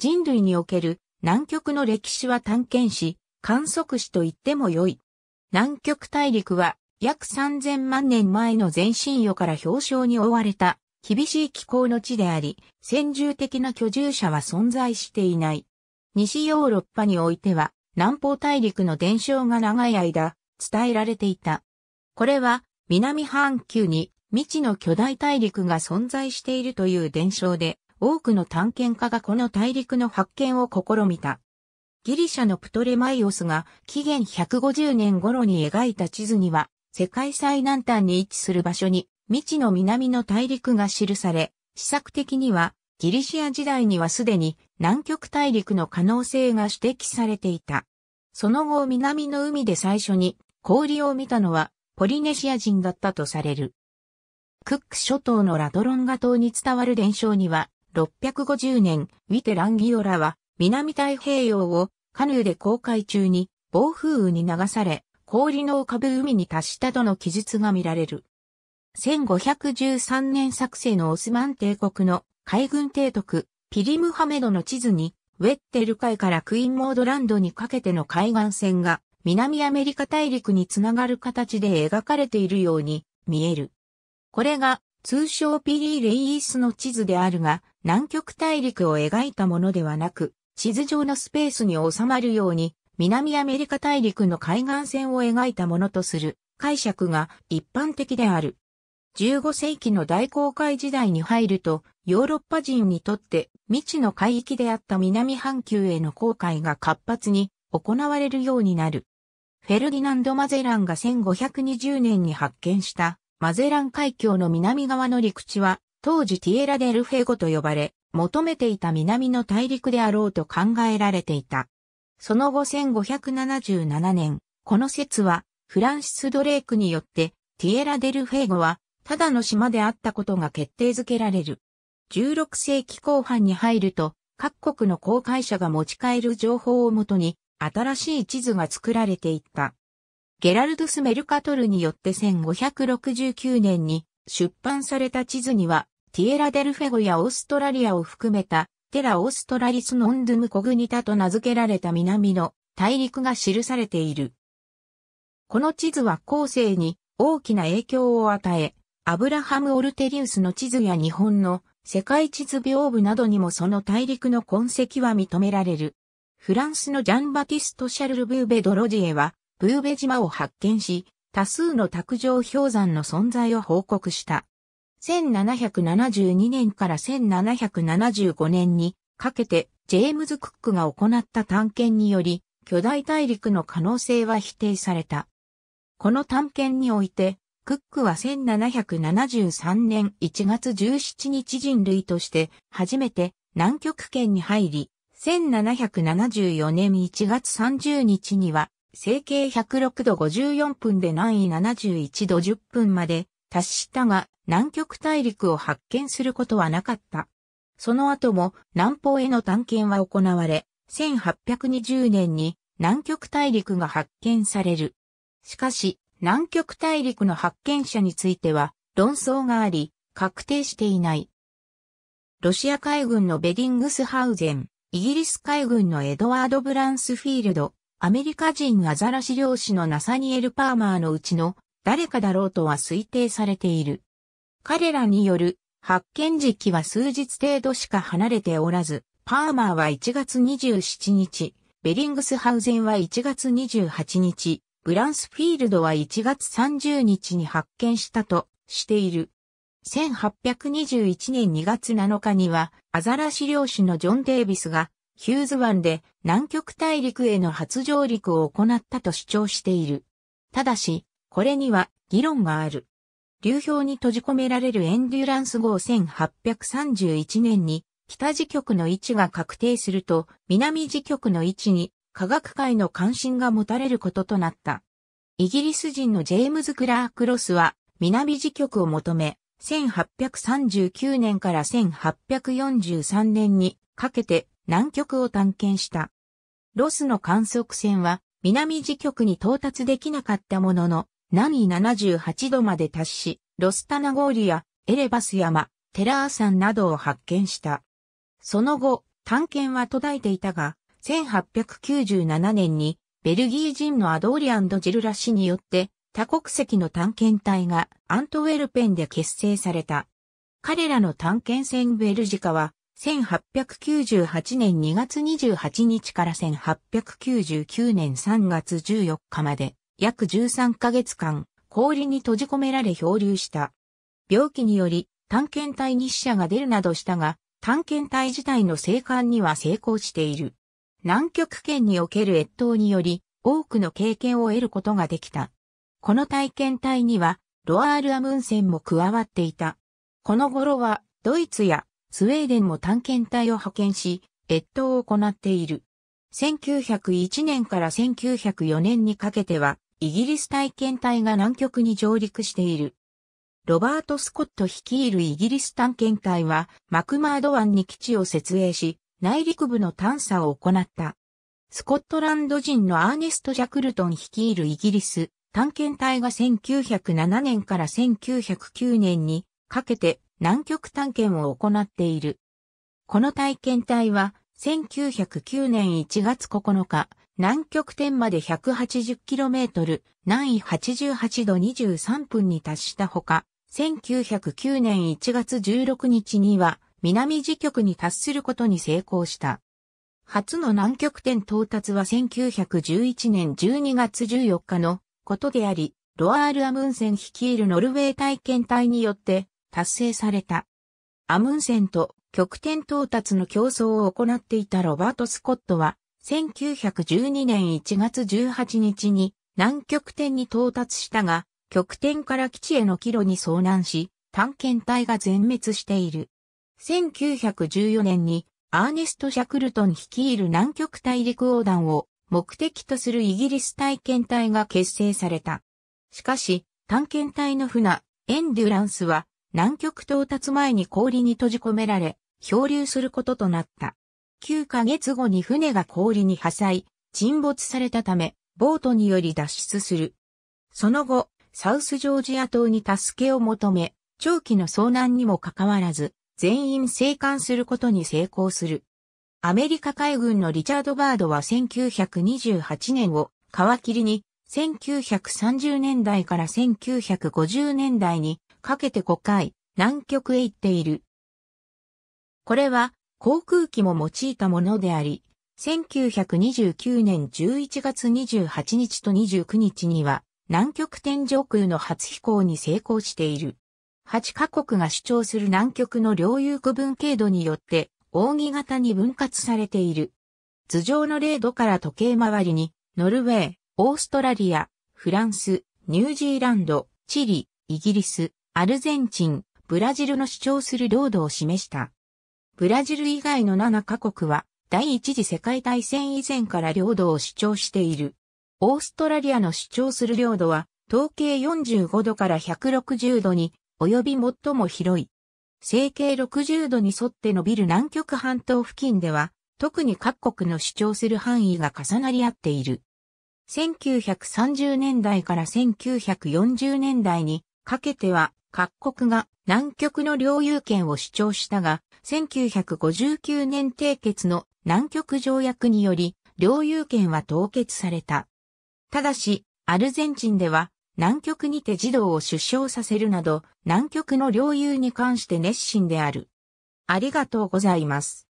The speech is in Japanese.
人類における南極の歴史は探検し、観測史と言っても良い。南極大陸は約3000万年前の前進予から表彰に覆われた厳しい気候の地であり、先住的な居住者は存在していない。西ヨーロッパにおいては南方大陸の伝承が長い間伝えられていた。これは南半球に未知の巨大大陸が存在しているという伝承で、多くの探検家がこの大陸の発見を試みた。ギリシャのプトレマイオスが紀元150年頃に描いた地図には、世界最南端に位置する場所に、未知の南の大陸が記され、試作的には、ギリシア時代にはすでに南極大陸の可能性が指摘されていた。その後南の海で最初に氷を見たのはポリネシア人だったとされる。クック諸島のラドロンガ島に伝わる伝承には6 5 0年、ウィテ・ランギオラは、南太平洋をカヌーで航海中に暴風雨に流され、氷の浮かぶ海に達したとの記述が見られる。1513年作成のオスマン帝国の海軍提督、ピリムハメドの地図に、ウェッテル海からクイーンモードランドにかけての海岸線が南アメリカ大陸につながる形で描かれているように見える。これが通称ピリー・レイースの地図であるが、南極大陸を描いたものではなく、地図上のスペースに収まるように、南アメリカ大陸の海岸線を描いたものとする解釈が一般的である。15世紀の大航海時代に入ると、ヨーロッパ人にとって未知の海域であった南半球への航海が活発に行われるようになる。フェルディナンド・マゼランが1520年に発見したマゼラン海峡の南側の陸地は当時ティエラデルフェゴと呼ばれ、求めていた南の大陸であろうと考えられていた。その後1577年、この説はフランシス・ドレークによってティエラデルフェゴはただの島であったことが決定づけられる。16世紀後半に入ると各国の航海者が持ち帰る情報をもとに新しい地図が作られていった。ゲラルドス・メルカトルによって1569年に出版された地図にはティエラ・デルフェゴやオーストラリアを含めた、テラ・オーストラリス・ノンドゥム・コグニタと名付けられた南の大陸が記されている。この地図は後世に大きな影響を与え、アブラハム・オルテリウスの地図や日本の世界地図屏風などにもその大陸の痕跡は認められる。フランスのジャン・バティスト・シャルル・ブーベ・ドロジエは、ブーベ島を発見し、多数の卓上氷山の存在を報告した。1772年から1775年にかけてジェームズ・クックが行った探検により巨大大陸の可能性は否定された。この探検においてクックは1773年1月17日人類として初めて南極圏に入り、1774年1月30日には、成形106度54分で南緯71度10分まで達したが、南極大陸を発見することはなかった。その後も南方への探検は行われ、1820年に南極大陸が発見される。しかし、南極大陸の発見者については論争があり、確定していない。ロシア海軍のベディングスハウゼン、イギリス海軍のエドワード・ブランスフィールド、アメリカ人アザラシ漁師のナサニエル・パーマーのうちの誰かだろうとは推定されている。彼らによる発見時期は数日程度しか離れておらず、パーマーは1月27日、ベリングスハウゼンは1月28日、ブランスフィールドは1月30日に発見したとしている。1821年2月7日には、アザラシ漁師のジョン・デイビスが、ヒューズ湾で南極大陸への初上陸を行ったと主張している。ただし、これには議論がある。流氷に閉じ込められるエンデュランス号1831年に、北時局の位置が確定すると、南時局の位置に科学界の関心が持たれることとなった。イギリス人のジェームズ・クラーク・ロスは、南時局を求め、1839年から1843年にかけて南極を探検した。ロスの観測船は南時局に到達できなかったものの、何78度まで達し、ロスタナゴーリやエレバス山、テラー山などを発見した。その後、探検は途絶えていたが、1897年にベルギー人のアドーリアンド・ジルラ氏によって多国籍の探検隊がアントウェルペンで結成された。彼らの探検船ベルジカは1898年2月28日から1899年3月14日まで約13ヶ月間、氷に閉じ込められ漂流した。病気により、探検隊に死者が出るなどしたが、探検隊自体の生還には成功している。南極圏における越冬により、多くの経験を得ることができた。この体験隊には、ロアール・アムンセンも加わっていた。この頃は、ドイツやスウェーデンも探検隊を派遣し、越冬を行っている。1901年から1904年にかけては、イギリス体験隊が南極に上陸している。ロバート・スコット率いるイギリス探検隊は、マクマード湾に基地を設営し、内陸部の探査を行った。スコットランド人のアーネスト・ジャクルトン率いるイギリス探検隊が1907年から1909年にかけて南極探検を行っている。この体験隊は1909年1月9日、南極点まで 180km、南緯88度23分に達したほか、1909年1月16日には南時極に達することに成功した。初の南極点到達は1911年12月14日のことであり、ロアール・アムンセン率いるノルウェー体験隊によって達成された。アムンセンと極点到達の競争を行っていたロバート・スコットは1912年1月18日に南極点に到達したが、極点から基地への帰路に遭難し、探検隊が全滅している。1914年にアーネスト・シャクルトン率いる南極大陸横断を目的とするイギリス体験隊が結成された。しかし、探検隊の船、エンデュランスは南極到達前に氷に閉じ込められ、漂流することとなった。9ヶ月後に船が氷に破砕、沈没されたため、ボートにより脱出する。その後、サウスジョージア島に助けを求め、長期の遭難にもかかわらず、全員生還することに成功する。アメリカ海軍のリチャード・バードは1928年を皮切りに、1930年代から1950年代にかけて5回南極へ行っている。これは航空機も用いたものであり、1929年11月28日と29日には、南極天上空の初飛行に成功している。8カ国が主張する南極の領有区分経度によって、扇形に分割されている。頭上の0度から時計回りに、ノルウェー、オーストラリア、フランス、ニュージーランド、チリ、イギリス、アルゼンチン、ブラジルの主張する領土を示した。ブラジル以外の7カ国は第一次世界大戦以前から領土を主張している。オーストラリアの主張する領土は、統計45度から160度に、及び最も広い。整形60度に沿って伸びる南極半島付近では、特に各国の主張する範囲が重なり合っている。1930年代から1940年代にかけては各国が南極の領有権を主張したが、1959年締結の南極条約により、領有権は凍結された。ただし、アルゼンチンでは、南極にて児童を出生させるなど、南極の領有に関して熱心である。ありがとうございます。